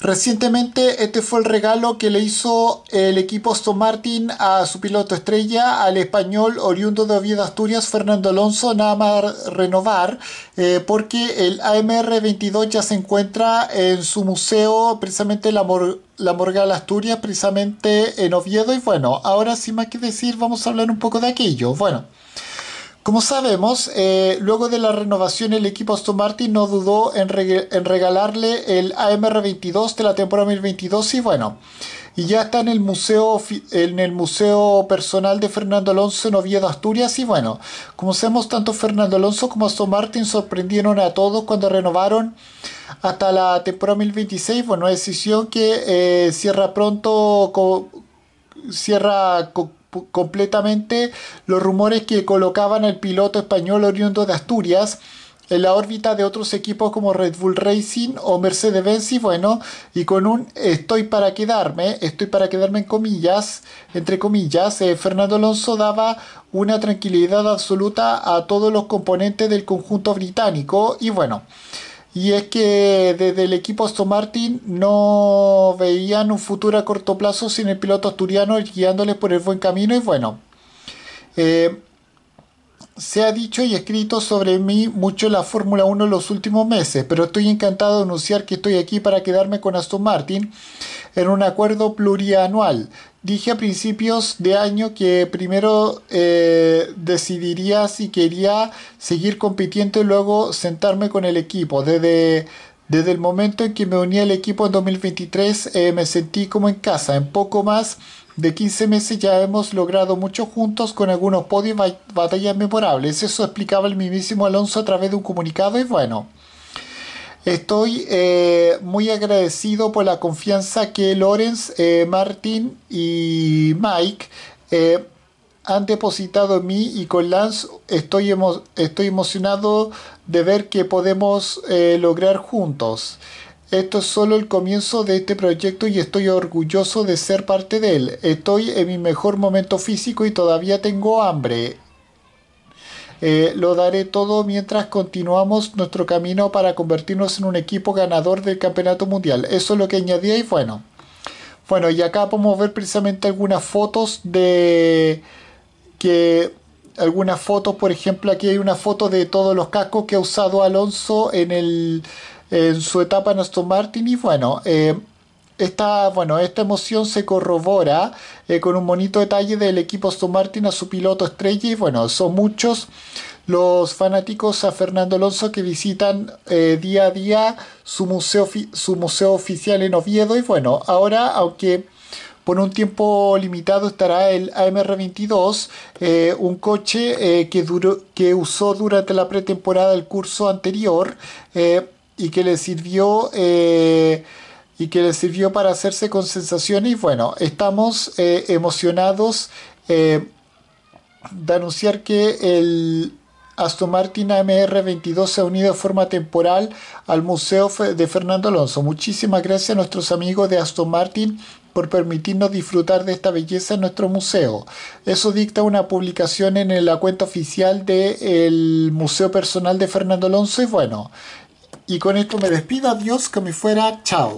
Recientemente este fue el regalo que le hizo el equipo Aston Martin a su piloto estrella, al español oriundo de Oviedo Asturias, Fernando Alonso, nada más renovar, eh, porque el AMR 22 ya se encuentra en su museo, precisamente la, Mor la Asturias, precisamente en Oviedo. Y bueno, ahora sin más que decir, vamos a hablar un poco de aquello. Bueno. Como sabemos, eh, luego de la renovación el equipo Aston Martin no dudó en, regalarle el AMR22 de la temporada 2022 y bueno, y ya está en el museo en el museo personal de Fernando Alonso en Oviedo, Asturias y bueno, como sabemos tanto Fernando Alonso como Aston Martin sorprendieron a todos cuando renovaron hasta la temporada 2026, bueno, decisión que eh, cierra pronto cierra completamente los rumores que colocaban al piloto español oriundo de Asturias en la órbita de otros equipos como Red Bull Racing o Mercedes-Benz y bueno, y con un estoy para quedarme, estoy para quedarme en comillas, entre comillas, eh, Fernando Alonso daba una tranquilidad absoluta a todos los componentes del conjunto británico y bueno, y es que desde el equipo Aston Martin no veían un futuro a corto plazo sin el piloto asturiano guiándoles por el buen camino. Y bueno, eh, se ha dicho y escrito sobre mí mucho la Fórmula 1 en los últimos meses, pero estoy encantado de anunciar que estoy aquí para quedarme con Aston Martin en un acuerdo plurianual. Dije a principios de año que primero eh, decidiría si quería seguir compitiendo y luego sentarme con el equipo. Desde, desde el momento en que me uní al equipo en 2023 eh, me sentí como en casa. En poco más de 15 meses ya hemos logrado mucho juntos con algunos podios y batallas memorables. Eso explicaba el mismísimo Alonso a través de un comunicado y bueno. Estoy eh, muy agradecido por la confianza que Lorenz, eh, Martin y Mike eh, han depositado en mí y con Lance estoy, estoy emocionado de ver que podemos lograr juntos. Esto es solo el comienzo de este proyecto y estoy orgulloso de ser parte de él. Estoy en mi mejor momento físico y todavía tengo hambre. Eh, lo daré todo mientras continuamos nuestro camino para convertirnos en un equipo ganador del campeonato mundial. Eso es lo que añadí y bueno. Bueno, y acá podemos ver precisamente algunas fotos de que algunas fotos, por ejemplo, aquí hay una foto de todos los cascos que ha usado Alonso en el en su etapa en Aston Martin y bueno, eh, esta, bueno, esta emoción se corrobora eh, con un bonito detalle del equipo Aston Martin a su piloto estrella y bueno, son muchos los fanáticos a Fernando Alonso que visitan eh, día a día su museo, su museo oficial en Oviedo y bueno, ahora aunque por un tiempo limitado estará el AMR22, un coche que, duró, que usó durante la pretemporada del curso anterior y que le sirvió eh, y que le sirvió para hacerse con sensaciones. Bueno, estamos eh, emocionados eh, de anunciar que el Aston Martin AMR22 se ha unido de forma temporal al Museo de Fernando Alonso. Muchísimas gracias a nuestros amigos de Aston Martin por permitirnos disfrutar de esta belleza en nuestro museo. Eso dicta una publicación en la cuenta oficial del el Museo Personal de Fernando Alonso y bueno, y con esto me despido, adiós, que me fuera, chao.